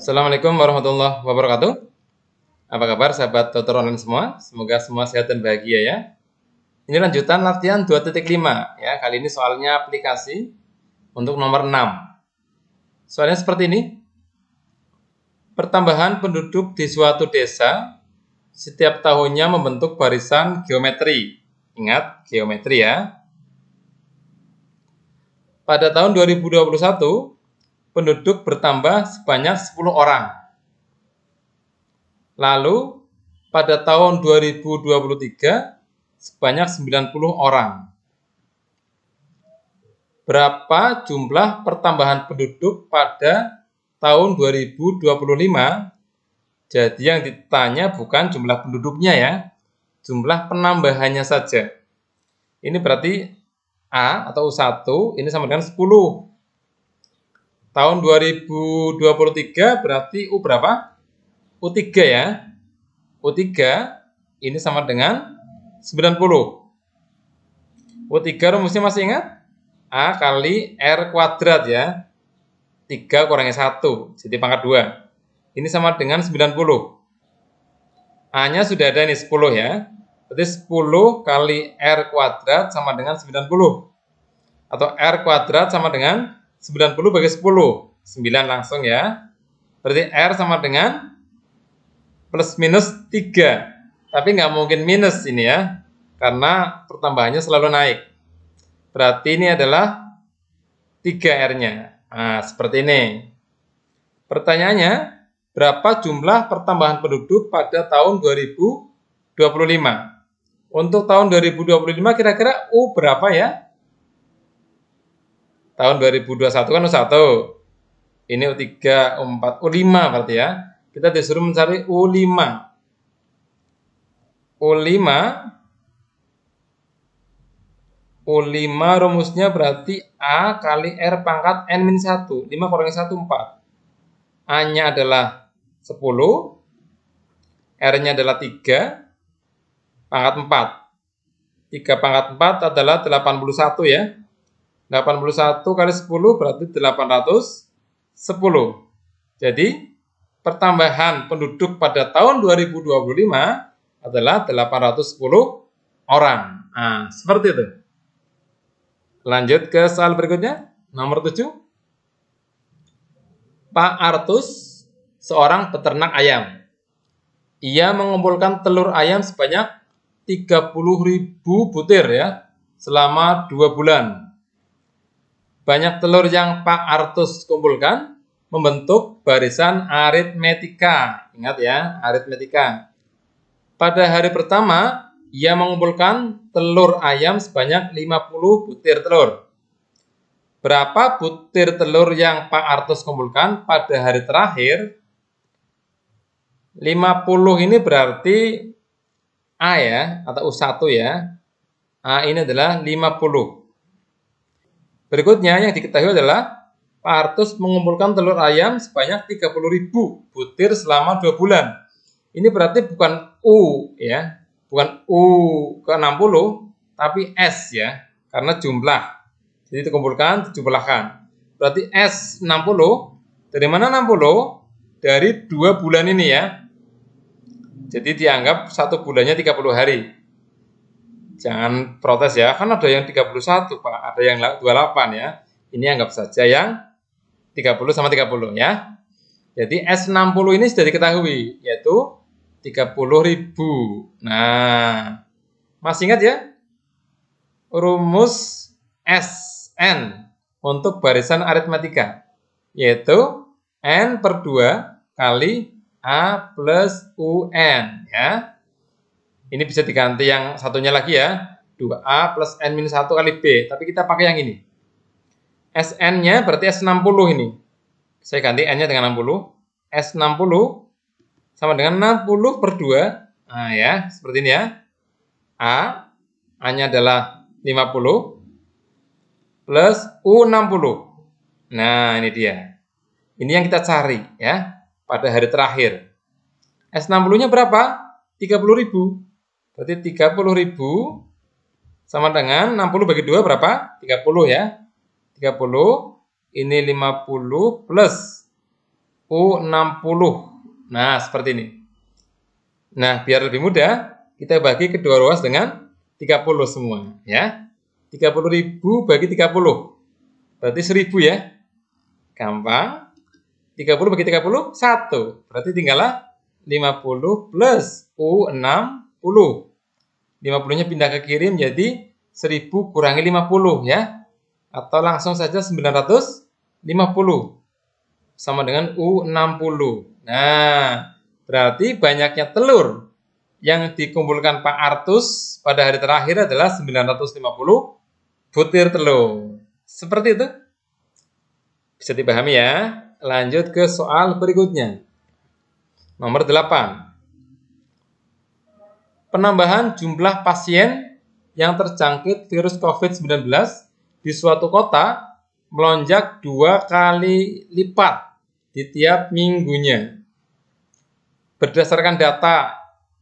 Assalamualaikum warahmatullahi wabarakatuh. Apa kabar sahabat dokter online semua? Semoga semua sehat dan bahagia ya. Ini lanjutan latihan 2.5 ya. Kali ini soalnya aplikasi untuk nomor 6. Soalnya seperti ini. Pertambahan penduduk di suatu desa setiap tahunnya membentuk barisan geometri. Ingat, geometri ya. Pada tahun 2021, penduduk bertambah sebanyak 10 orang. Lalu, pada tahun 2023, sebanyak 90 orang. Berapa jumlah pertambahan penduduk pada tahun 2025 jadi yang ditanya bukan jumlah penduduknya ya, jumlah penambahannya saja. Ini berarti A atau U1 ini sama dengan 10. Tahun 2023 berarti U berapa? U3 ya. U3 ini sama dengan 90. U3 rumusnya masih ingat? A kali R kuadrat ya. 3 kurangnya 1, jadi pangkat 2. Ini sama dengan 90. A-nya sudah ada nih 10 ya. Berarti 10 kali R kuadrat sama dengan 90. Atau R kuadrat sama dengan 90 bagi 10. 9 langsung ya. Berarti R sama dengan plus minus 3. Tapi nggak mungkin minus ini ya. Karena pertambahannya selalu naik. Berarti ini adalah 3R-nya. Nah, seperti ini. Pertanyaannya, berapa jumlah pertambahan penduduk pada tahun 2025. Untuk tahun 2025 kira-kira U berapa ya? Tahun 2021 kan U1. Ini U3, U4, U5 berarti ya. Kita disuruh mencari U5. U5 U5 rumusnya berarti A kali R pangkat N-1. 5 kurangi 1, 4. A-nya adalah 10. R-nya adalah 3 pangkat 4. 3 pangkat 4 adalah 81 ya. 81 kali 10 berarti 810. Jadi pertambahan penduduk pada tahun 2025 adalah 810 orang. Nah, seperti itu. Lanjut ke soal berikutnya, nomor 7. Pak Artus seorang peternak ayam. Ia mengumpulkan telur ayam sebanyak 30.000 butir ya selama dua bulan. Banyak telur yang Pak Artus kumpulkan membentuk barisan aritmetika. Ingat ya, aritmetika. Pada hari pertama, ia mengumpulkan telur ayam sebanyak 50 butir telur. Berapa butir telur yang Pak Artus kumpulkan pada hari terakhir 50 ini berarti A ya, atau U1 ya. A ini adalah 50. Berikutnya yang diketahui adalah Partus mengumpulkan telur ayam sebanyak 30.000 butir selama 2 bulan. Ini berarti bukan U ya, bukan U ke-60, tapi S ya, karena jumlah. Jadi dikumpulkan, dijumlahkan. Berarti S 60, dari mana 60? Dari 2 bulan ini ya, jadi dianggap satu bulannya 30 hari. Jangan protes ya, kan ada yang 31 Pak, ada yang 28 ya. Ini anggap saja yang 30 sama 30 ya. Jadi S60 ini sudah diketahui, yaitu 30 ribu. Nah, masih ingat ya? Rumus SN untuk barisan aritmatika, yaitu N per 2 kali A plus UN ya. Ini bisa diganti yang satunya lagi ya. 2A plus N minus 1 kali B. Tapi kita pakai yang ini. SN-nya berarti S60 ini. Saya ganti N-nya dengan 60. S60 sama dengan 60 per 2. Nah ya, seperti ini ya. A, A-nya adalah 50 plus U60. Nah ini dia. Ini yang kita cari ya pada hari terakhir. S60-nya berapa? 30.000. Berarti 30.000 sama dengan 60 bagi 2 berapa? 30 ya. 30 ini 50 plus U60. Nah, seperti ini. Nah, biar lebih mudah, kita bagi kedua ruas dengan 30 semua ya. 30.000 bagi 30. Berarti 1000 ya. Gampang. 30 bagi 30, 1. Berarti tinggallah 50 plus U 60. 50-nya pindah ke kiri menjadi 1000 kurangi 50 ya. Atau langsung saja 950 sama dengan U60. Nah, berarti banyaknya telur yang dikumpulkan Pak Artus pada hari terakhir adalah 950 butir telur. Seperti itu. Bisa dipahami ya? lanjut ke soal berikutnya. Nomor 8. Penambahan jumlah pasien yang terjangkit virus COVID-19 di suatu kota melonjak dua kali lipat di tiap minggunya. Berdasarkan data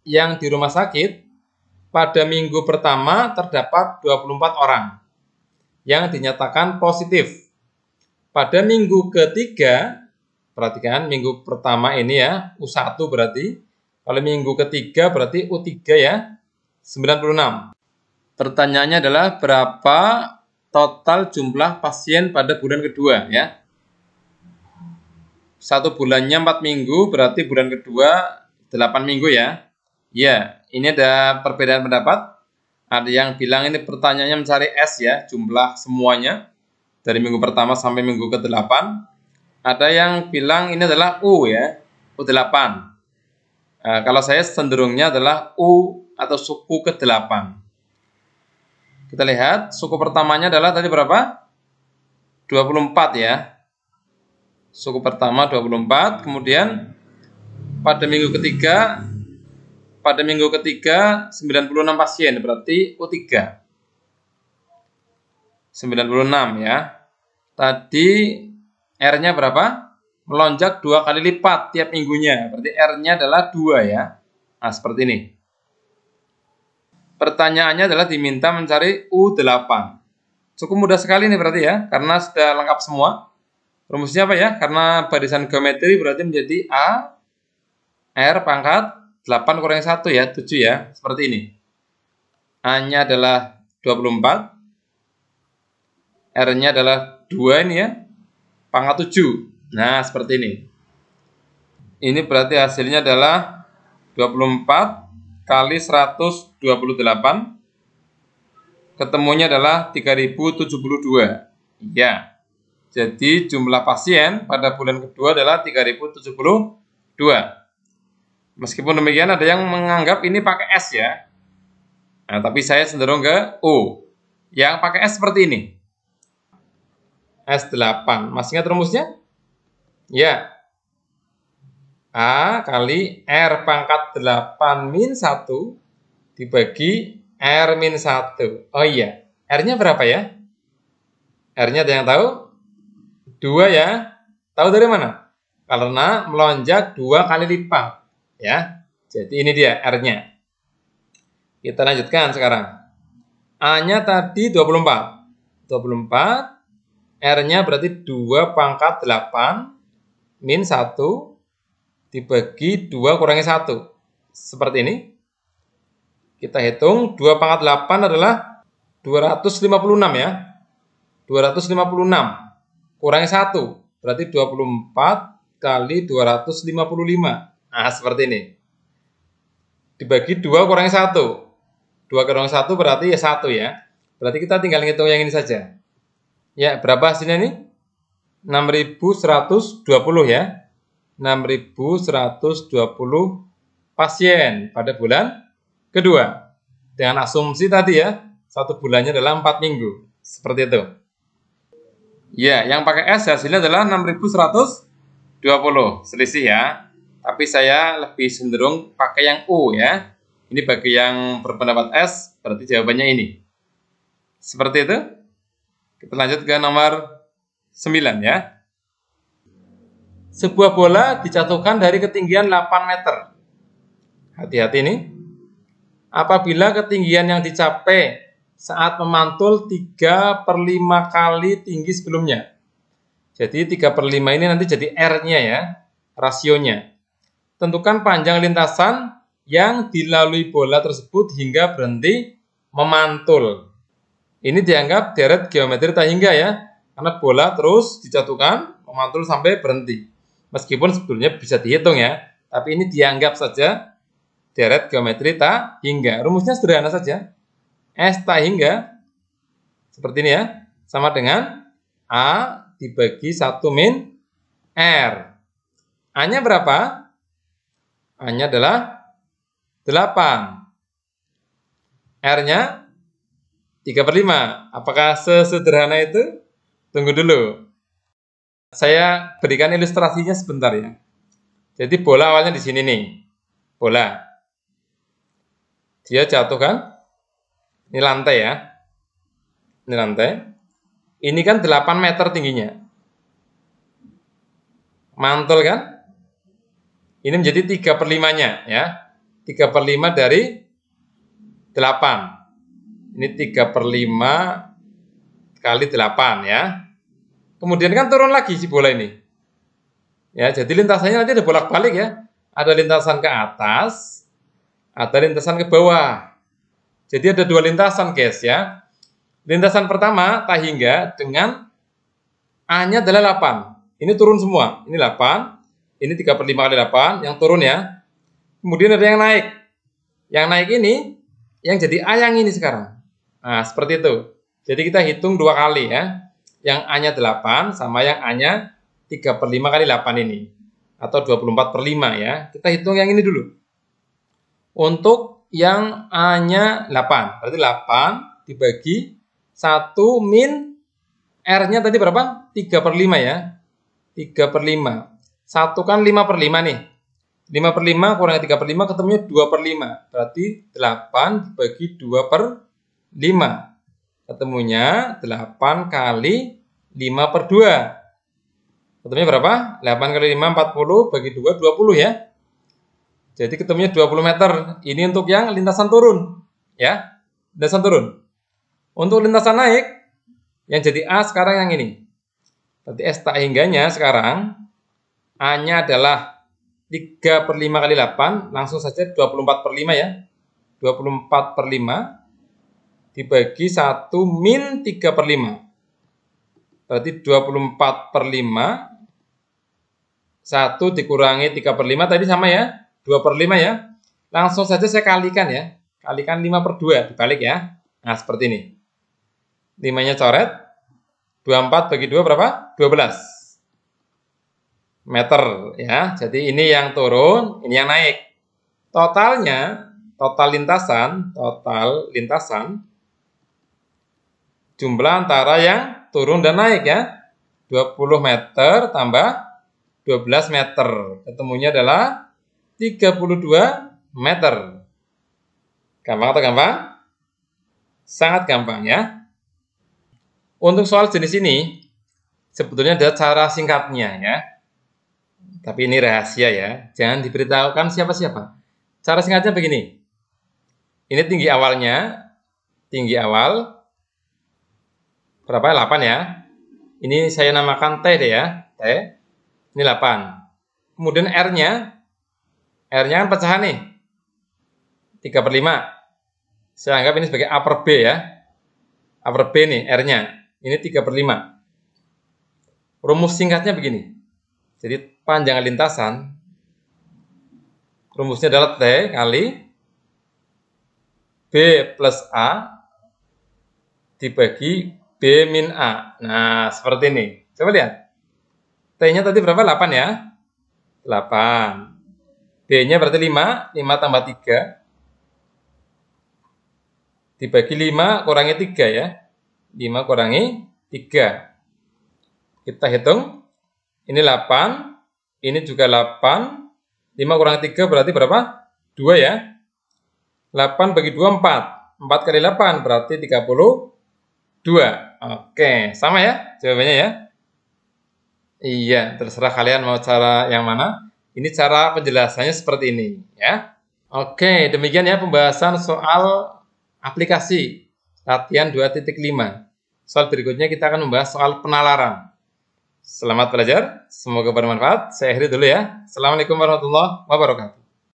yang di rumah sakit, pada minggu pertama terdapat 24 orang yang dinyatakan positif pada minggu ketiga, perhatikan minggu pertama ini ya, U1 berarti. Kalau minggu ketiga berarti U3 ya, 96. Pertanyaannya adalah berapa total jumlah pasien pada bulan kedua ya. Satu bulannya 4 minggu, berarti bulan kedua 8 minggu ya. Ya, ini ada perbedaan pendapat. Ada yang bilang ini pertanyaannya mencari S ya, jumlah semuanya dari minggu pertama sampai minggu ke-8. Ada yang bilang ini adalah U ya, U8. Nah, eh, kalau saya cenderungnya adalah U atau suku ke-8. Kita lihat, suku pertamanya adalah tadi berapa? 24 ya. Suku pertama 24, kemudian pada minggu ketiga pada minggu ketiga 96 pasien berarti U3. 96 ya. Tadi R-nya berapa? Melonjak dua kali lipat tiap minggunya. Berarti R-nya adalah dua ya. Nah, seperti ini. Pertanyaannya adalah diminta mencari U8. Cukup mudah sekali ini berarti ya, karena sudah lengkap semua. Rumusnya apa ya? Karena barisan geometri berarti menjadi A, R pangkat 8 kurang 1 ya, 7 ya, seperti ini. A-nya adalah 24, R-nya adalah 2 ini ya. Pangkat 7. Nah, seperti ini. Ini berarti hasilnya adalah 24 kali 128. Ketemunya adalah 3072. Ya. Jadi jumlah pasien pada bulan kedua adalah 3072. Meskipun demikian ada yang menganggap ini pakai S ya. Nah, tapi saya cenderung ke U. Yang pakai S seperti ini. S8. Masih ingat rumusnya? Ya. A kali R pangkat 8 min 1 dibagi R min 1. Oh iya. R-nya berapa ya? R-nya ada yang tahu? 2 ya. Tahu dari mana? Karena melonjak 2 kali lipat. Ya. Jadi ini dia R-nya. Kita lanjutkan sekarang. A-nya tadi 24. 24 R-nya berarti 2 pangkat 8 min 1 dibagi 2 kurangi 1. Seperti ini. Kita hitung 2 pangkat 8 adalah 256 ya. 256 kurangi 1 berarti 24 kali 255. Nah, seperti ini. Dibagi 2 kurangi 1. 2 kurangi 1 berarti ya 1 ya. Berarti kita tinggal ngitung yang ini saja. Ya, berapa hasilnya ini? 6120 ya. 6120 pasien pada bulan kedua. Dengan asumsi tadi ya, satu bulannya adalah 4 minggu. Seperti itu. Ya, yang pakai S hasilnya adalah 6120 selisih ya. Tapi saya lebih cenderung pakai yang U ya. Ini bagi yang berpendapat S, berarti jawabannya ini. Seperti itu. Kita lanjut ke nomor 9 ya. Sebuah bola dijatuhkan dari ketinggian 8 meter. Hati-hati ini. Apabila ketinggian yang dicapai saat memantul 3 per 5 kali tinggi sebelumnya. Jadi 3 per 5 ini nanti jadi R-nya ya, rasionya. Tentukan panjang lintasan yang dilalui bola tersebut hingga berhenti memantul. Ini dianggap deret geometri tak hingga ya, karena bola terus dijatuhkan, memantul sampai berhenti. Meskipun sebetulnya bisa dihitung ya, tapi ini dianggap saja deret geometri tak hingga. Rumusnya sederhana saja. S tak hingga, seperti ini ya, sama dengan A dibagi 1 min R. A-nya berapa? A-nya adalah 8. R-nya 3 per 5. Apakah sesederhana itu? Tunggu dulu. Saya berikan ilustrasinya sebentar ya. Jadi bola awalnya di sini nih. Bola. Dia jatuh kan? Ini lantai ya. Ini lantai. Ini kan 8 meter tingginya. Mantul kan? Ini menjadi 3 per 5-nya ya. 3 per 5 dari 8. Ini 3 per 5 kali 8 ya. Kemudian kan turun lagi si bola ini. Ya, jadi lintasannya nanti ada bolak-balik ya. Ada lintasan ke atas, ada lintasan ke bawah. Jadi ada dua lintasan, guys ya. Lintasan pertama tahingga dengan A-nya adalah 8. Ini turun semua. Ini 8, ini 3 per 5 kali 8, yang turun ya. Kemudian ada yang naik. Yang naik ini, yang jadi A yang ini sekarang. Nah, seperti itu. Jadi kita hitung dua kali ya. Yang A-nya 8 sama yang A-nya 3 per 5 kali 8 ini. Atau 24 per 5 ya. Kita hitung yang ini dulu. Untuk yang A-nya 8. Berarti 8 dibagi 1 min R-nya tadi berapa? 3 per 5 ya. 3 per 5. 1 kan 5 per 5 nih. 5 per 5 kurangnya 3 per 5 ketemunya 2 per 5. Berarti 8 dibagi 2 per 5. 5. Ketemunya 8 kali 5 per 2. Ketemunya berapa? 8 kali 5, 40, bagi 2, 20 ya. Jadi ketemunya 20 meter. Ini untuk yang lintasan turun. Ya, lintasan turun. Untuk lintasan naik, yang jadi A sekarang yang ini. Berarti S tak hingganya sekarang, A-nya adalah 3 per 5 kali 8, langsung saja 24 per 5 ya. 24 per 5, dibagi 1 min 3 per 5. Berarti 24 per 5. 1 dikurangi 3 per 5, tadi sama ya, 2 per 5 ya. Langsung saja saya kalikan ya, kalikan 5 per 2, dibalik ya. Nah, seperti ini. 5-nya coret, 24 bagi 2 berapa? 12 meter ya. Jadi ini yang turun, ini yang naik. Totalnya, total lintasan, total lintasan jumlah antara yang turun dan naik ya. 20 meter tambah 12 meter. Ketemunya adalah 32 meter. Gampang atau gampang? Sangat gampang ya. Untuk soal jenis ini, sebetulnya ada cara singkatnya ya. Tapi ini rahasia ya, jangan diberitahukan siapa-siapa. Cara singkatnya begini. Ini tinggi awalnya, tinggi awal, berapa? 8 ya. Ini saya namakan T deh ya. T. Ini 8. Kemudian R-nya. R-nya kan pecahan nih. 3 per 5. Saya anggap ini sebagai A per B ya. A per B nih R-nya. Ini 3 per 5. Rumus singkatnya begini. Jadi panjang lintasan. Rumusnya adalah T kali B plus A dibagi B min A. Nah, seperti ini. Coba lihat. T-nya tadi berapa? 8 ya? 8. B-nya berarti 5. 5 tambah 3. Dibagi 5, kurangi 3 ya. 5 kurangi 3. Kita hitung. Ini 8. Ini juga 8. 5 kurangi 3 berarti berapa? 2 ya. 8 bagi 2, 4. 4 kali 8 berarti 30 dua. Oke, sama ya jawabannya ya? Iya, terserah kalian mau cara yang mana. Ini cara penjelasannya seperti ini ya. Oke, demikian ya pembahasan soal aplikasi latihan 2.5. Soal berikutnya kita akan membahas soal penalaran. Selamat belajar, semoga bermanfaat. Saya akhiri dulu ya. Assalamualaikum warahmatullahi wabarakatuh.